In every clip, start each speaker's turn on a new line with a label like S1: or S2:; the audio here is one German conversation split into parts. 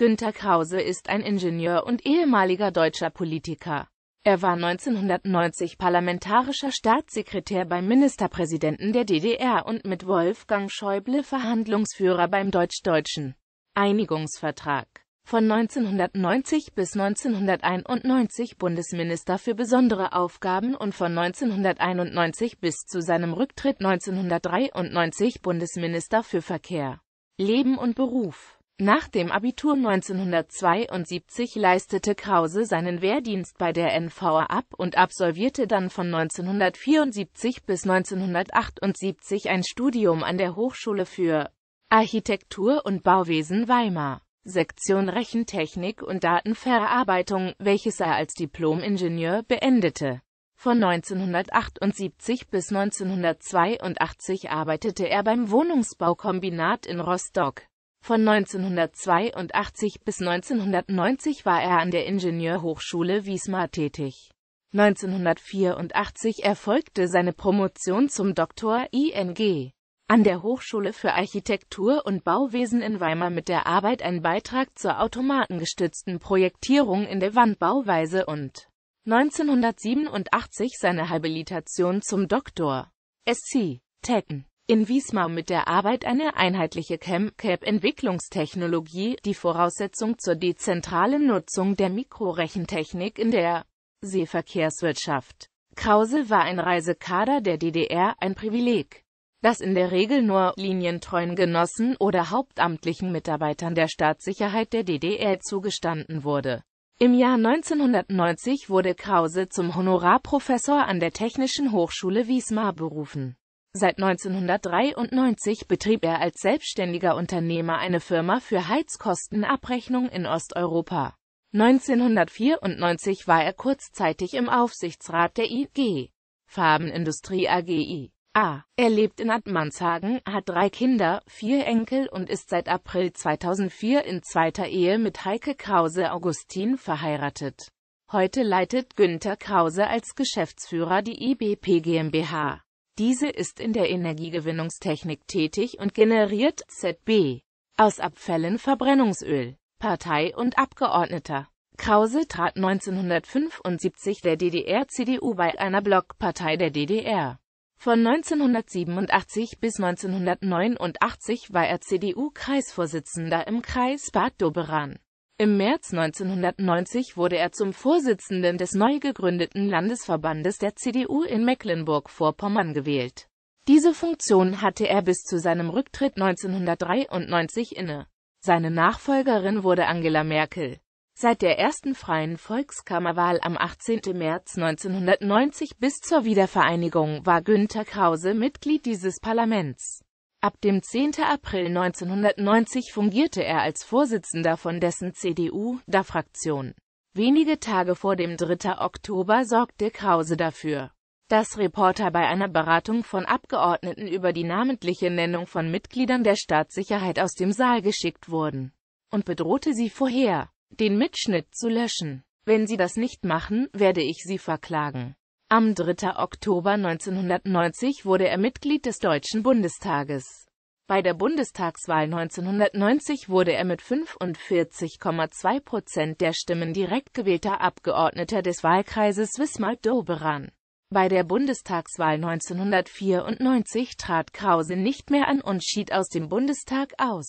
S1: Günter Krause ist ein Ingenieur und ehemaliger deutscher Politiker. Er war 1990 parlamentarischer Staatssekretär beim Ministerpräsidenten der DDR und mit Wolfgang Schäuble Verhandlungsführer beim deutsch-deutschen Einigungsvertrag. Von 1990 bis 1991 Bundesminister für besondere Aufgaben und von 1991 bis zu seinem Rücktritt 1993 Bundesminister für Verkehr, Leben und Beruf. Nach dem Abitur 1972 leistete Krause seinen Wehrdienst bei der NVA ab und absolvierte dann von 1974 bis 1978 ein Studium an der Hochschule für Architektur und Bauwesen Weimar, Sektion Rechentechnik und Datenverarbeitung, welches er als Diplomingenieur beendete. Von 1978 bis 1982 arbeitete er beim Wohnungsbaukombinat in Rostock. Von 1982 bis 1990 war er an der Ingenieurhochschule Wismar tätig. 1984 erfolgte seine Promotion zum Doktor ING an der Hochschule für Architektur und Bauwesen in Weimar mit der Arbeit Ein Beitrag zur automatengestützten Projektierung in der Wandbauweise und 1987 seine Habilitation zum Doktor SC Tekken in Wismar mit der Arbeit eine einheitliche CAM-CAP-Entwicklungstechnologie, die Voraussetzung zur dezentralen Nutzung der Mikrorechentechnik in der Seeverkehrswirtschaft. Krause war ein Reisekader der DDR, ein Privileg, das in der Regel nur linientreuen Genossen oder hauptamtlichen Mitarbeitern der Staatssicherheit der DDR zugestanden wurde. Im Jahr 1990 wurde Krause zum Honorarprofessor an der Technischen Hochschule Wismar berufen. Seit 1993 betrieb er als selbstständiger Unternehmer eine Firma für Heizkostenabrechnung in Osteuropa. 1994 war er kurzzeitig im Aufsichtsrat der IG Farbenindustrie AGI. A. Er lebt in Admanshagen, hat drei Kinder, vier Enkel und ist seit April 2004 in zweiter Ehe mit Heike Krause Augustin verheiratet. Heute leitet Günther Krause als Geschäftsführer die IBP GmbH. Diese ist in der Energiegewinnungstechnik tätig und generiert ZB aus Abfällen Verbrennungsöl. Partei und Abgeordneter. Krause trat 1975 der DDR-CDU bei einer Blockpartei der DDR. Von 1987 bis 1989 war er CDU-Kreisvorsitzender im Kreis Bad Doberan. Im März 1990 wurde er zum Vorsitzenden des neu gegründeten Landesverbandes der CDU in Mecklenburg-Vorpommern gewählt. Diese Funktion hatte er bis zu seinem Rücktritt 1993 inne. Seine Nachfolgerin wurde Angela Merkel. Seit der ersten freien Volkskammerwahl am 18. März 1990 bis zur Wiedervereinigung war Günther Krause Mitglied dieses Parlaments. Ab dem 10. April 1990 fungierte er als Vorsitzender von dessen CDU-Da-Fraktion. Wenige Tage vor dem 3. Oktober sorgte Krause dafür, dass Reporter bei einer Beratung von Abgeordneten über die namentliche Nennung von Mitgliedern der Staatssicherheit aus dem Saal geschickt wurden und bedrohte sie vorher, den Mitschnitt zu löschen. Wenn sie das nicht machen, werde ich sie verklagen. Am 3. Oktober 1990 wurde er Mitglied des Deutschen Bundestages. Bei der Bundestagswahl 1990 wurde er mit 45,2 Prozent der Stimmen direkt gewählter Abgeordneter des Wahlkreises Wismar-Doberan. Bei der Bundestagswahl 1994 trat Krause nicht mehr an und schied aus dem Bundestag aus.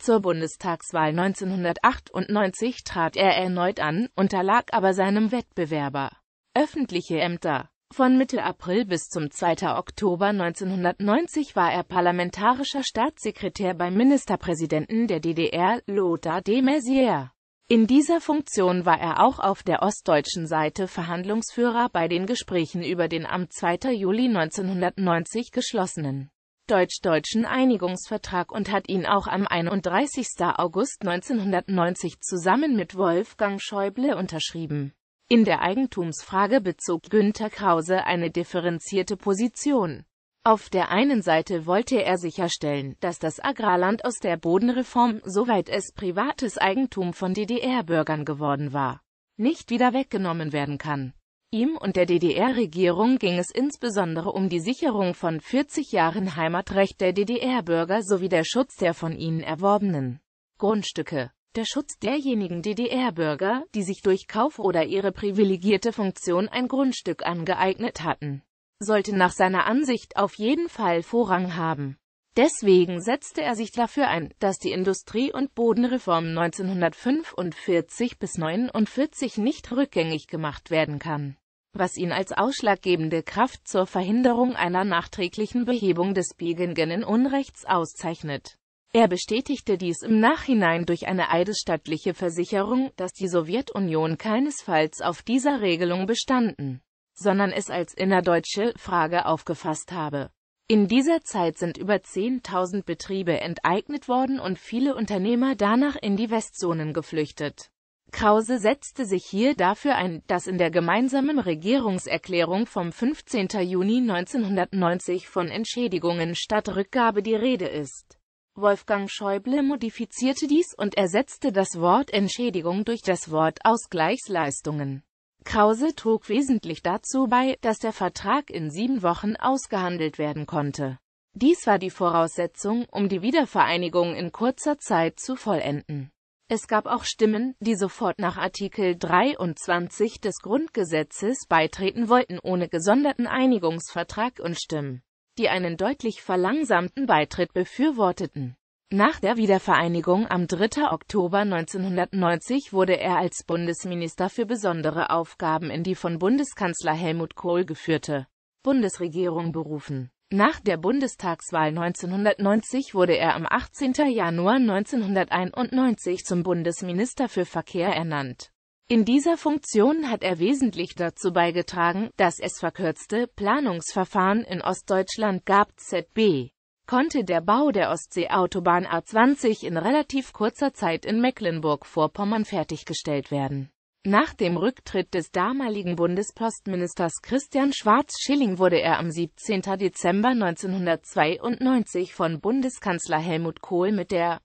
S1: Zur Bundestagswahl 1998 trat er erneut an, unterlag aber seinem Wettbewerber. Öffentliche Ämter Von Mitte April bis zum 2. Oktober 1990 war er parlamentarischer Staatssekretär beim Ministerpräsidenten der DDR, Lothar de Maizière. In dieser Funktion war er auch auf der ostdeutschen Seite Verhandlungsführer bei den Gesprächen über den am 2. Juli 1990 geschlossenen deutsch-deutschen Einigungsvertrag und hat ihn auch am 31. August 1990 zusammen mit Wolfgang Schäuble unterschrieben in der Eigentumsfrage bezog Günther Krause eine differenzierte Position. Auf der einen Seite wollte er sicherstellen, dass das Agrarland aus der Bodenreform, soweit es privates Eigentum von DDR-Bürgern geworden war, nicht wieder weggenommen werden kann. Ihm und der DDR-Regierung ging es insbesondere um die Sicherung von 40 Jahren Heimatrecht der DDR-Bürger sowie der Schutz der von ihnen erworbenen Grundstücke. Der Schutz derjenigen DDR-Bürger, die sich durch Kauf oder ihre privilegierte Funktion ein Grundstück angeeignet hatten, sollte nach seiner Ansicht auf jeden Fall Vorrang haben. Deswegen setzte er sich dafür ein, dass die Industrie- und Bodenreform 1945 bis 1949 nicht rückgängig gemacht werden kann, was ihn als ausschlaggebende Kraft zur Verhinderung einer nachträglichen Behebung des Biegengenen Unrechts auszeichnet. Er bestätigte dies im Nachhinein durch eine eidesstattliche Versicherung, dass die Sowjetunion keinesfalls auf dieser Regelung bestanden, sondern es als innerdeutsche Frage aufgefasst habe. In dieser Zeit sind über 10.000 Betriebe enteignet worden und viele Unternehmer danach in die Westzonen geflüchtet. Krause setzte sich hier dafür ein, dass in der gemeinsamen Regierungserklärung vom 15. Juni 1990 von Entschädigungen statt Rückgabe die Rede ist. Wolfgang Schäuble modifizierte dies und ersetzte das Wort Entschädigung durch das Wort Ausgleichsleistungen. Krause trug wesentlich dazu bei, dass der Vertrag in sieben Wochen ausgehandelt werden konnte. Dies war die Voraussetzung, um die Wiedervereinigung in kurzer Zeit zu vollenden. Es gab auch Stimmen, die sofort nach Artikel 23 des Grundgesetzes beitreten wollten ohne gesonderten Einigungsvertrag und Stimmen die einen deutlich verlangsamten Beitritt befürworteten. Nach der Wiedervereinigung am 3. Oktober 1990 wurde er als Bundesminister für besondere Aufgaben in die von Bundeskanzler Helmut Kohl geführte Bundesregierung berufen. Nach der Bundestagswahl 1990 wurde er am 18. Januar 1991 zum Bundesminister für Verkehr ernannt. In dieser Funktion hat er wesentlich dazu beigetragen, dass es verkürzte Planungsverfahren in Ostdeutschland gab. ZB konnte der Bau der Ostsee-Autobahn A20 in relativ kurzer Zeit in Mecklenburg-Vorpommern fertiggestellt werden. Nach dem Rücktritt des damaligen Bundespostministers Christian Schwarz-Schilling wurde er am 17. Dezember 1992 von Bundeskanzler Helmut Kohl mit der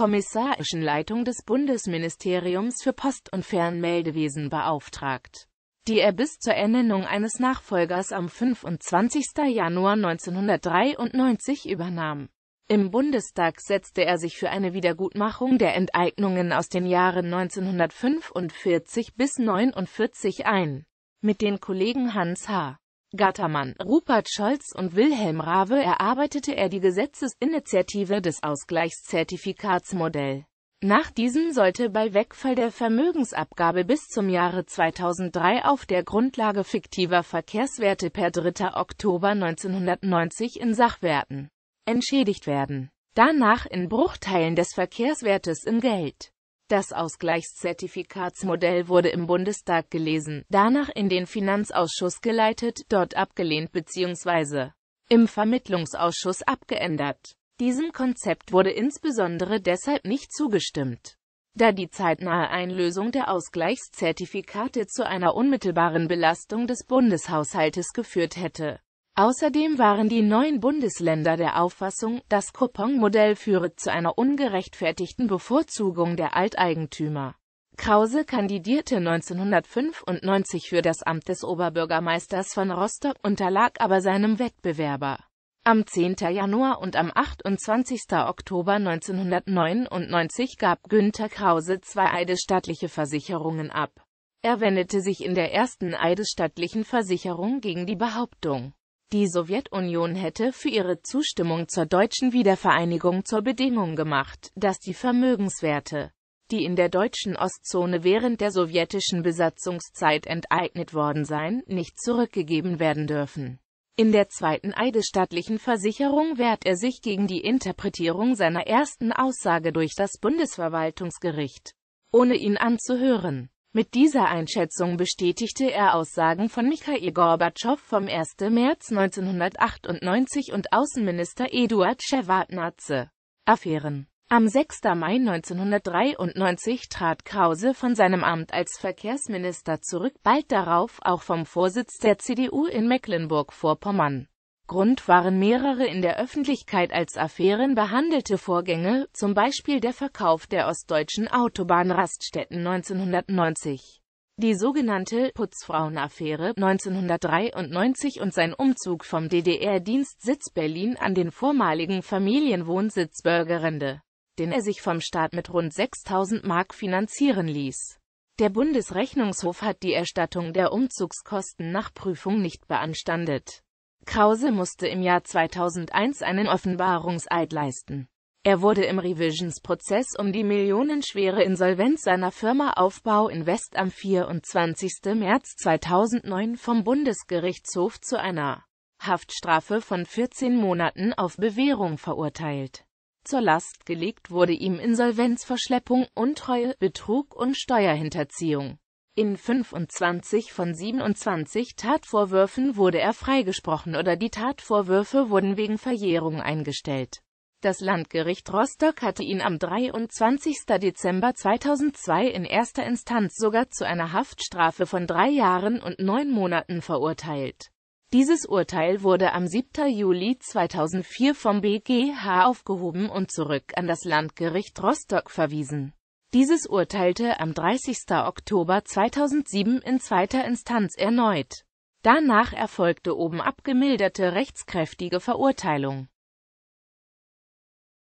S1: kommissarischen Leitung des Bundesministeriums für Post- und Fernmeldewesen beauftragt, die er bis zur Ernennung eines Nachfolgers am 25. Januar 1993 übernahm. Im Bundestag setzte er sich für eine Wiedergutmachung der Enteignungen aus den Jahren 1945 bis 1949 ein. Mit den Kollegen Hans H. Gattermann, Rupert Scholz und Wilhelm Rave erarbeitete er die Gesetzesinitiative des Ausgleichszertifikatsmodell. Nach diesem sollte bei Wegfall der Vermögensabgabe bis zum Jahre 2003 auf der Grundlage fiktiver Verkehrswerte per 3. Oktober 1990 in Sachwerten entschädigt werden, danach in Bruchteilen des Verkehrswertes in Geld. Das Ausgleichszertifikatsmodell wurde im Bundestag gelesen, danach in den Finanzausschuss geleitet, dort abgelehnt bzw. im Vermittlungsausschuss abgeändert. Diesem Konzept wurde insbesondere deshalb nicht zugestimmt, da die zeitnahe Einlösung der Ausgleichszertifikate zu einer unmittelbaren Belastung des Bundeshaushaltes geführt hätte Außerdem waren die neuen Bundesländer der Auffassung, das Coupon-Modell führe zu einer ungerechtfertigten Bevorzugung der Alteigentümer. Krause kandidierte 1995 für das Amt des Oberbürgermeisters von Rostock, unterlag aber seinem Wettbewerber. Am 10. Januar und am 28. Oktober 1999 gab Günther Krause zwei eidesstattliche Versicherungen ab. Er wendete sich in der ersten eidesstattlichen Versicherung gegen die Behauptung die Sowjetunion hätte für ihre Zustimmung zur deutschen Wiedervereinigung zur Bedingung gemacht, dass die Vermögenswerte, die in der deutschen Ostzone während der sowjetischen Besatzungszeit enteignet worden seien, nicht zurückgegeben werden dürfen. In der zweiten eidesstattlichen Versicherung wehrt er sich gegen die Interpretierung seiner ersten Aussage durch das Bundesverwaltungsgericht, ohne ihn anzuhören mit dieser Einschätzung bestätigte er Aussagen von Michail Gorbatschow vom 1. März 1998 und Außenminister Eduard Shevardnadze. Affären Am 6. Mai 1993 trat Krause von seinem Amt als Verkehrsminister zurück, bald darauf auch vom Vorsitz der CDU in Mecklenburg-Vorpommern. Grund waren mehrere in der Öffentlichkeit als Affären behandelte Vorgänge, zum Beispiel der Verkauf der ostdeutschen Autobahnraststätten 1990, die sogenannte Putzfrauenaffäre 1993 und sein Umzug vom DDR-Dienstsitz Berlin an den vormaligen Familienwohnsitz Bürgerende, den er sich vom Staat mit rund 6000 Mark finanzieren ließ. Der Bundesrechnungshof hat die Erstattung der Umzugskosten nach Prüfung nicht beanstandet. Krause musste im Jahr 2001 einen Offenbarungseid leisten. Er wurde im Revisionsprozess um die millionenschwere Insolvenz seiner Firma Aufbau Invest am 24. März 2009 vom Bundesgerichtshof zu einer Haftstrafe von 14 Monaten auf Bewährung verurteilt. Zur Last gelegt wurde ihm Insolvenzverschleppung, Untreue, Betrug und Steuerhinterziehung. In 25 von 27 Tatvorwürfen wurde er freigesprochen oder die Tatvorwürfe wurden wegen Verjährung eingestellt. Das Landgericht Rostock hatte ihn am 23. Dezember 2002 in erster Instanz sogar zu einer Haftstrafe von drei Jahren und neun Monaten verurteilt. Dieses Urteil wurde am 7. Juli 2004 vom BGH aufgehoben und zurück an das Landgericht Rostock verwiesen. Dieses urteilte am 30. Oktober 2007 in zweiter Instanz erneut. Danach erfolgte oben abgemilderte rechtskräftige Verurteilung